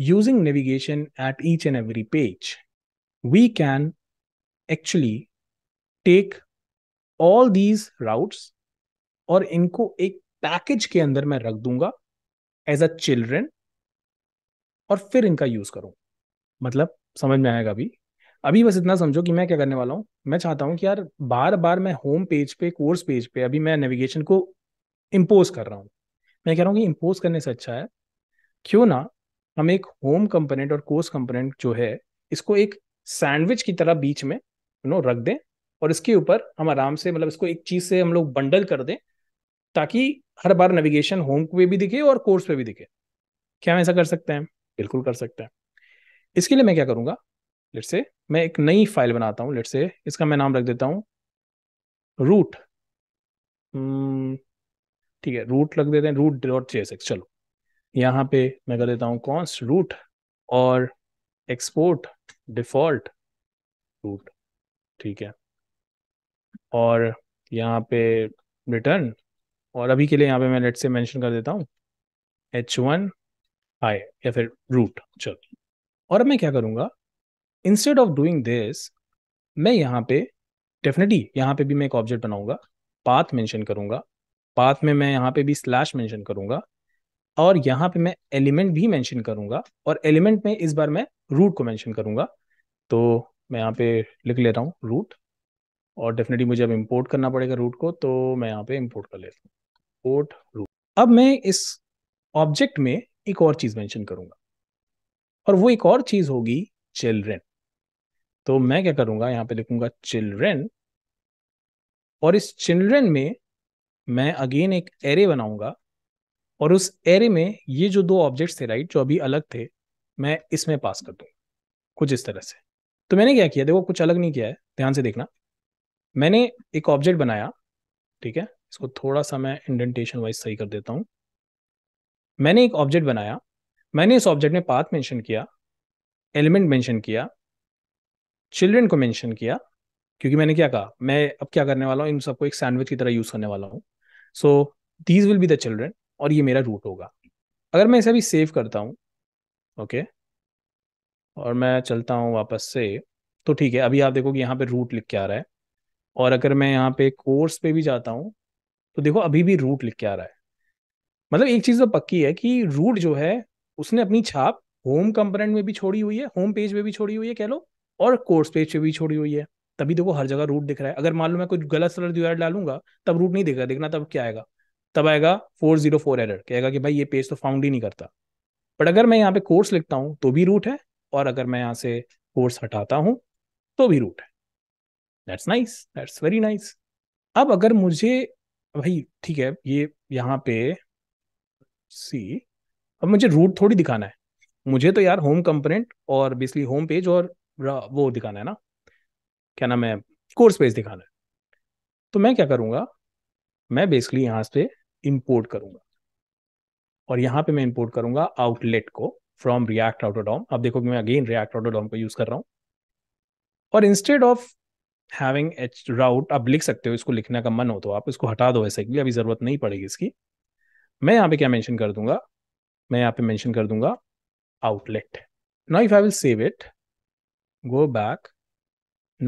using navigation at each and every page we can actually take all these routes और इनको एक package के अंदर मैं रख दूंगा एज अ चिल्ड्रन और फिर इनका यूज करूं मतलब समझ में आएगा अभी अभी बस इतना समझो कि मैं क्या करने वाला हूँ मैं चाहता हूँ कि यार बार बार मैं होम पेज पे कोर्स पेज पे अभी मैं नेविगेशन को इम्पोज कर रहा हूँ मैं कह रहा हूँ कि इम्पोज करने से अच्छा है क्यों ना हम एक होम कंपोनेंट और कोर्स कंपोनेंट जो है इसको एक सैंडविच की तरह बीच में यू नो रख दें और इसके ऊपर हम आराम से मतलब इसको एक चीज से हम लोग बंडल कर दें ताकि हर बार नेविगेशन होम पे भी दिखे और कोर्स पे भी दिखे क्या हम ऐसा कर सकते हैं बिल्कुल कर सकते हैं इसके लिए मैं क्या करूँगा लेट से मैं एक नई फाइल बनाता हूँ लेट से इसका मैं नाम रख देता हूँ रूट hmm, ठीक है रूट रख देते हैं रूट डॉट जे चलो यहाँ पे मैं कर देता हूँ कॉन्स रूट और एक्सपोर्ट डिफॉल्ट रूट ठीक है और यहाँ पे रिटर्न और अभी के लिए यहाँ पे मैं लेट से मेंशन कर देता हूँ एच वन आई या फिर रूट चल और अब मैं क्या करूँगा इंस्टेड ऑफ डूइंग दिस मैं यहाँ पे डेफिनेटली यहाँ पे भी मैं एक ऑब्जेक्ट बनाऊंगा पाथ मेंशन करूँगा पाथ में मैं यहाँ पे भी स्लैश मेंशन करूँगा और यहाँ पे मैं एलिमेंट भी मेंशन करूँगा और एलिमेंट में इस बार मैं रूट को मेंशन करूँगा तो मैं यहाँ पे लिख ले रहा हूँ रूट और डेफिनेटली मुझे अब इम्पोर्ट करना पड़ेगा रूट को तो मैं यहाँ पे इम्पोर्ट कर लेता हूँ इम्पोर्ट रूट अब मैं इस ऑब्जेक्ट में एक और चीज मेंशन करूंगा और वो एक और चीज होगी चिल्ड्रेन तो मैं क्या करूंगा यहाँ पे लिखूंगा चिल्ड्रेन और इस चिल्ड्रेन में मैं अगेन एक एरे बनाऊंगा और उस एरे में ये जो दो ऑब्जेक्ट्स थे राइट जो अभी अलग थे मैं इसमें पास कर दूंगा कुछ इस तरह से तो मैंने क्या किया देखो कुछ अलग नहीं किया है ध्यान से देखना मैंने एक ऑब्जेक्ट बनाया ठीक है इसको थोड़ा सा मैं इंडेंटेशन वाइज सही कर देता हूँ मैंने एक ऑब्जेक्ट बनाया मैंने इस ऑब्जेक्ट में पाथ मेंशन किया एलिमेंट मेंशन किया चिल्ड्रन को मेंशन किया क्योंकि मैंने क्या कहा मैं अब क्या करने वाला हूँ इन सबको एक सैंडविच की तरह यूज करने वाला हूँ so these will be the children और ये मेरा रूट होगा अगर मैं इसे अभी सेव करता हूँ ओके okay, और मैं चलता हूँ वापस से तो ठीक है अभी आप देखो कि यहाँ पे रूट लिख के आ रहा है और अगर मैं यहाँ पे कोर्स पे भी जाता हूँ तो देखो अभी भी रूट लिख के आ रहा है मतलब एक चीज तो पक्की है कि रूट जो है उसने अपनी छाप होम कंपोनेंट में भी छोड़ी हुई है होम पेज में भी छोड़ी हुई है कह लो और कोर्स पेज पे भी छोड़ी हुई है तभी तो वो हर जगह रूट दिख रहा है अगर मान लो मैं कुछ गलत सलर दीवार डालूंगा तब रूट नहीं दिखेगा देखना तब क्या आएगा तब आएगा फोर जीरो फोर एरर कहेगा कि भाई ये पेज तो फाउंड ही नहीं करता बट अगर मैं यहाँ पे कोर्स लिखता हूँ तो भी रूट है और अगर मैं यहाँ से कोर्स हटाता हूँ तो भी रूट है that's nice that's very nice अब अगर मुझे भाई ठीक है ये यहाँ पे सी अब मुझे रूट थोड़ी दिखाना है मुझे तो यार होम कंपोनेंट और बेसिकली होम पेज और वो दिखाना है ना क्या नाम है कोर्स पेज दिखाना है तो मैं क्या करूँगा मैं बेसिकली यहाँ से इम्पोर्ट करूँगा और यहाँ पे मैं इम्पोर्ट करूँगा आउटलेट को फ्रॉम रिएक्ट ऑटोडॉम अब देखो मैं अगेन रिएक्ट ऑटोडॉम को यूज़ कर रहा हूँ और instead of having each route आप लिख सकते हो इसको लिखने का मन हो तो आप इसको हटा दो ऐसे के लिए अभी ज़रूरत नहीं पड़ेगी इसकी मैं यहाँ पे क्या मेंशन कर दूंगा मैं यहाँ पे मेंशन कर दूंगा outlet now if I will save it go back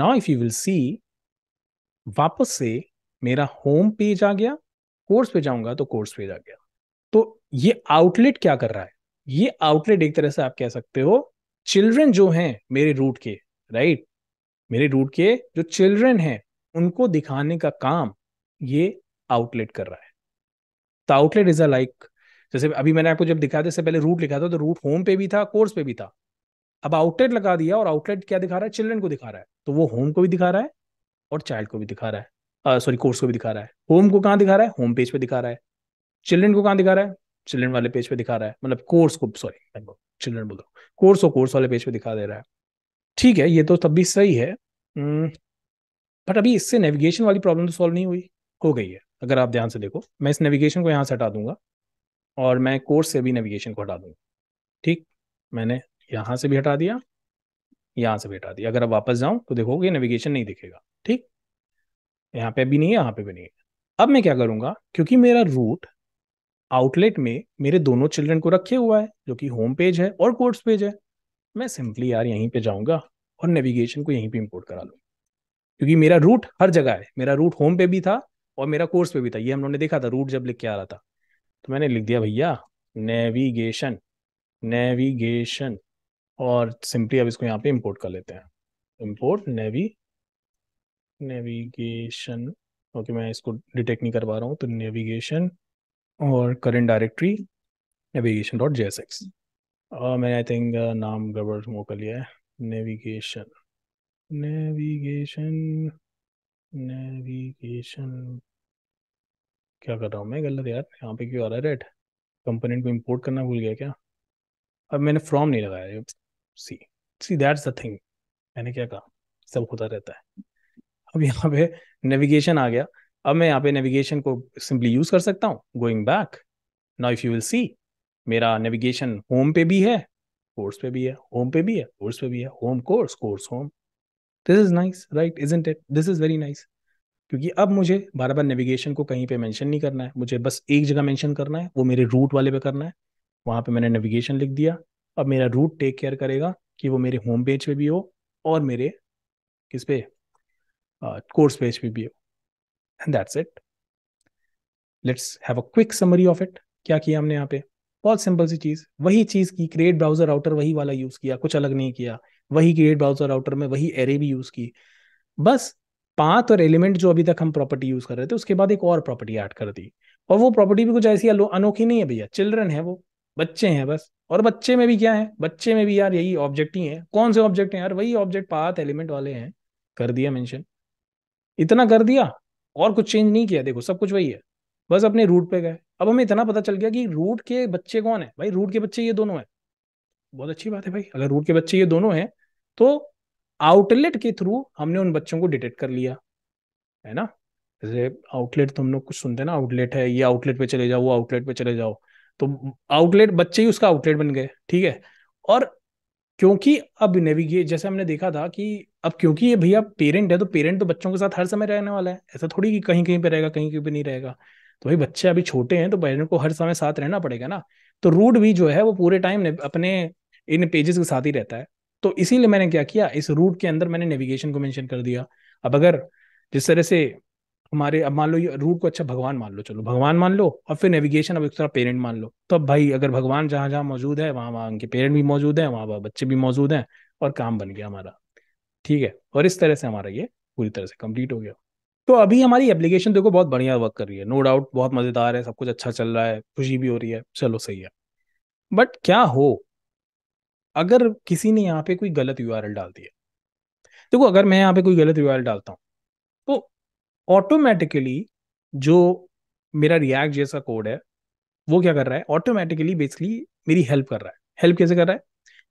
now if you will see वापस से मेरा होम पेज आ गया कोर्स पे जाऊंगा तो कोर्स पेज आ गया तो ये आउटलेट क्या कर रहा है ये आउटलेट एक तरह से आप कह सकते हो चिल्ड्रन जो हैं मेरे रूट के राइट मेरे रूट के जो चिल्ड्रन हैं उनको दिखाने का काम ये आउटलेट कर रहा है the outlet is a like जैसे अभी मैंने आपको जब दिखाया था इससे पहले रूट लिखा था तो रूट होम पे भी था कोर्स पे भी था अब आउटलेट लगा दिया और आउटलेट क्या दिखा रहा है चिल्ड्रन को दिखा रहा है तो वो होम को भी दिखा रहा है और चाइल्ड को भी दिखा रहा है सॉरी कोर्स को भी दिखा रहा है होम को कहाँ दिखा रहा है होम पेज पे दिखा रहा है चिल्ड्रन को कहाँ दिखा रहा है चिल्ड्रन वाले पेज पे दिखा रहा है मतलब कोर्स को सॉरी चिल्ड्रन बोल रहा हूँ कोर्स और कोर्स वाले पेज पे दिखा दे रहा है ठीक है ये तो तब भी सही है बट अभी इससे नेविगेशन वाली प्रॉब्लम तो सॉल्व नहीं हुई हो गई है अगर आप ध्यान से देखो मैं इस नेविगेशन को यहाँ से हटा दूंगा और मैं कोर्स से भी नेविगेशन को हटा दूंगा ठीक मैंने यहाँ से भी हटा दिया यहाँ से भी हटा दिया अगर आप वापस जाऊँ तो देखोगे नेविगेशन नहीं दिखेगा ठीक यहाँ पे भी नहीं है यहाँ पे भी नहीं है अब मैं क्या करूँगा क्योंकि मेरा रूट आउटलेट में मेरे दोनों चिल्ड्रन को रखे हुआ है जो कि होम पेज है और कोर्स पेज है मैं सिंपली यार यहीं पर जाऊँगा और नेविगेशन को यहीं पर इम्पोर्ट करा लूँ क्योंकि मेरा रूट हर जगह है मेरा रूट होम पे भी था और मेरा कोर्स पे भी था ये हम लोगों ने देखा था रूट जब लिख के आ रहा था तो मैंने लिख दिया भैया नेविगेशन नेविगेशन और सिंपली अब इसको यहाँ पे इम्पोर्ट कर लेते हैं इम्पोर्ट नेवी नेविगेशन ओके मैं इसको डिटेक्ट नहीं कर पा रहा हूँ तो नेविगेशन और current directory navigation dot J S X मैंने आई थिंक नाम गड़बड़ वो कर लिया है नेविगेशन नेविगेशन नेविगेशन क्या कर रहा हूँ मैं गलत यार यहाँ पे क्यों आ रहा है रेड कंपोनेंट को इंपोर्ट करना भूल गया क्या अब मैंने फ्रॉम नहीं लगाया see see that's the thing मैंने क्या कहा सब होता रहता है अब यहाँ पे नेविगेशन आ गया अब मैं यहाँ पे नेविगेशन को सिंपली यूज कर सकता हूँ going back now if you will see मेरा नेविगेशन होम पे भी है कोर्स पे भी है होम पे भी है कोर्स पे भी है home course course home this is nice right in it this is very nice क्योंकि अब मुझे बार बार नेविगेशन को कहीं पे मेंशन नहीं करना है मुझे बस एक जगह मेंशन करना है वो मेरे रूट वाले पे करना है वहां पे मैंने नेविगेशन लिख दिया अब मेरा रूट टेक केयर करेगा कि वो मेरे होम पेज पे भी हो और मेरे किस पे कोर्स पेज पे भी हो and that's it let's have a quick summary of it क्या किया हमने यहाँ पे बहुत सिंपल सी चीज़ वही चीज़ की क्रिएट ब्राउजर राउटर वही वाला यूज़ किया कुछ अलग नहीं किया वही क्रिएट ब्राउजर राउटर में वही एरे भी यूज की बस पाथ और एलिमेंट जो अभी तक हम प्रॉपर्टी यूज कर रहे थे उसके बाद एक और प्रॉपर्टी ऐड कर दी और वो प्रॉपर्टी भी कुछ ऐसी अनोखी नहीं है भैया चिल्ड्रन है वो बच्चे हैं बस और बच्चे में भी क्या है बच्चे में भी यार यही ऑब्जेक्ट ही है कौन से ऑब्जेक्ट हैं यार वही ऑब्जेक्ट पाथ एलिमेंट वाले हैं कर दिया मेंशन इतना कर दिया और कुछ चेंज नहीं किया देखो सब कुछ वही है बस अपने रूट पे गए अब हमें इतना पता चल गया कि रूट के बच्चे कौन है भाई रूट के बच्चे ये दोनों है बहुत अच्छी बात है भाई अगर रूट के बच्चे ये दोनों हैं तो आउटलेट के थ्रू हमने उन बच्चों को डिटेक्ट कर लिया है ना जैसे आउटलेट तो हम लोग कुछ सुनते हैं ना आउटलेट है ये आउटलेट पे चले जाओ वो आउटलेट पे चले जाओ तो आउटलेट बच्चे ही उसका आउटलेट बन गए ठीक है और क्योंकि अब नेविगेट जैसे हमने देखा था कि अब क्योंकि ये भैया पेरेंट है तो पेरेंट तो बच्चों के साथ हर समय रहने वाला है ऐसा थोड़ी कि कहीं कहीं पे रहेगा कहीं कहीं पे नहीं रहेगा तो भाई बच्चे अभी छोटे हैं तो पेरेंट को हर समय साथ रहना पड़ेगा ना तो रूट भी जो है वो पूरे टाइम अपने इन पेजेस के साथ ही रहता है तो इसीलिए मैंने क्या किया इस रूट के अंदर मैंने नेविगेशन को मेंशन कर दिया अब अगर जिस तरह से हमारे अब मान लो ये रूट को अच्छा भगवान मान लो चलो भगवान मान लो और फिर नेविगेशन अब एक तरह पेरेंट मान लो तो अब भाई अगर भगवान जहां जहाँ मौजूद है वहां वहां उनके पेरेंट भी मौजूद है वहाँ वहां बच्चे भी मौजूद हैं और काम बन गया हमारा ठीक है और इस तरह से हमारा ये पूरी तरह से कंप्लीट हो गया तो अभी हमारी एप्लीकेशन देखो बहुत बढ़िया वर्क कर रही है नो डाउट बहुत मजेदार है सब कुछ अच्छा चल रहा है खुशी भी हो रही है चलो सही है बट क्या हो अगर किसी ने यहाँ पे कोई गलत यू डाल दिया देखो अगर मैं यहाँ पे कोई गलत यू डालता हूँ तो ऑटोमेटिकली जो मेरा रिएक्ट जैसा कोड है वो क्या कर रहा है ऑटोमेटिकली बेसिकली मेरी हेल्प कर रहा है हेल्प कैसे कर रहा है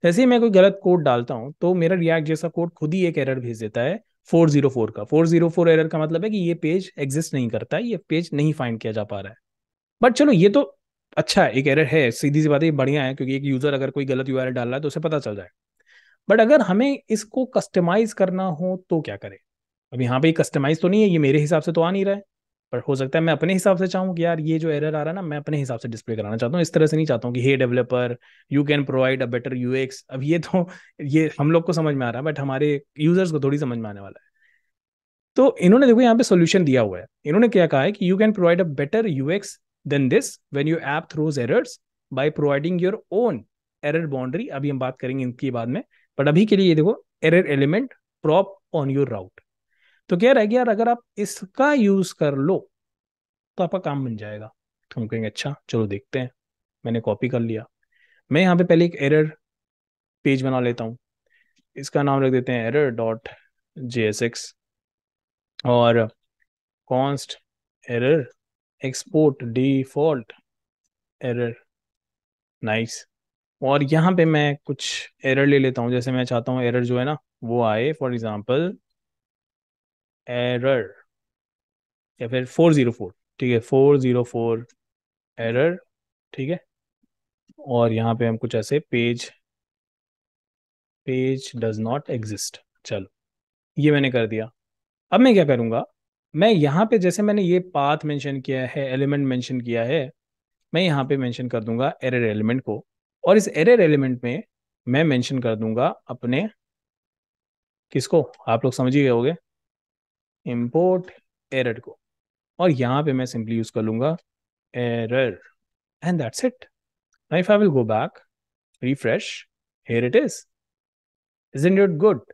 जैसे ही मैं कोई गलत कोड डालता हूँ तो मेरा रिएक्ट जैसा कोड खुद ही एक एरर भेज देता है 404 का 404 एरर का मतलब है कि ये पेज एग्जिस्ट नहीं करता है ये पेज नहीं फाइंड किया जा पा रहा है बट चलो ये तो अच्छा एक एरर है सीधी सी बात है बढ़िया है क्योंकि एक यूजर अगर कोई गलत यू डाल रहा है तो उसे पता चल जाए बट अगर हमें इसको कस्टमाइज करना हो तो क्या करें अब यहाँ पे कस्टमाइज तो नहीं है ये मेरे हिसाब से तो आ नहीं रहा है पर हो सकता है मैं अपने हिसाब से चाहूँ कि यार ये जो एरर आ रहा है ना मैं अपने हिसाब से डिस्प्ले कराना चाहता हूँ इस तरह से नहीं चाहता हूँ कि hey developer you can provide a better you अब ये तो ये हम लोग को समझ में आ रहा है बट हमारे यूजर्स को थोड़ी समझ में आने वाला है तो इन्होंने देखो यहाँ पे सोल्यूशन दिया हुआ है इन्होंने क्या कहा है कि you can provide a better U X than this when you app throws errors by providing your own error boundary अभी हम बात करेंगे इनकी बाद में बट अभी के लिए ये देखो error element prop on your route तो क्या रह गया यार अगर आप इसका यूज कर लो तो आपका काम बन जाएगा तो हम कहेंगे अच्छा चलो देखते हैं मैंने कॉपी कर लिया मैं यहाँ पे पहले एक एरर पेज बना लेता हूँ इसका नाम रख देते हैं error dot J S X और const error export default error nice और यहाँ पे मैं कुछ एरर ले लेता हूँ जैसे मैं चाहता हूँ एरर जो है ना वो आए फॉर एग्जांपल एरर या फिर फोर ज़ीरो फोर ठीक है फोर ज़ीरो फोर एरर ठीक है और यहाँ पे हम कुछ ऐसे page page does not exist चलो ये मैंने कर दिया अब मैं क्या करूँगा मैं यहाँ पे जैसे मैंने ये पाथ मेंशन किया है एलिमेंट मेंशन किया है मैं यहाँ पे मेंशन कर दूंगा एरर एलिमेंट को और इस एरर एलिमेंट में मैं मेंशन कर दूंगा अपने किसको आप लोग समझ ही गए होगे इम्पोर्ट एरर को और यहाँ पे मैं सिंपली यूज कर लूंगा error and that's it if I will go back refresh here it is is in good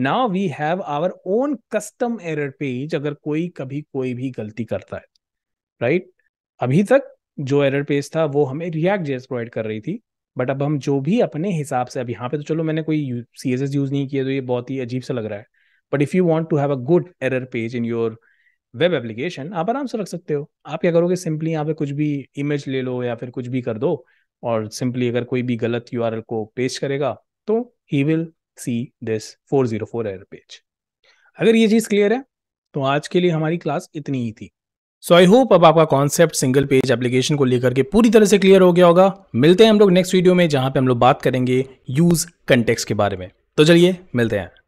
now we have our own custom error page अगर कोई कभी कोई भी गलती करता है राइट right? अभी तक जो एरर पेज था वो हमें रिएक्ट जेस प्रोवाइड कर रही थी बट अब हम जो भी अपने हिसाब से अब यहाँ पे तो चलो मैंने कोई सी एस एस यूज नहीं किया तो ये बहुत ही अजीब सा लग रहा है but if you want to have a good error page in your web application आप आराम से रख सकते हो आप क्या करोगे सिंपली यहाँ पे कुछ भी इमेज ले लो या फिर कुछ भी कर दो और सिंपली अगर कोई भी गलत यू को पेश करेगा तो he will see this 404 error page अगर ये चीज़ क्लियर है तो आज के लिए हमारी क्लास इतनी ही थी सो आई होप अब आपका कॉन्सेप्ट सिंगल पेज एप्लीकेशन को लेकर के पूरी तरह से क्लियर हो गया होगा मिलते हैं हम लोग नेक्स्ट वीडियो में जहां पे हम लोग बात करेंगे यूज़ कंटेक्स के बारे में तो चलिए मिलते हैं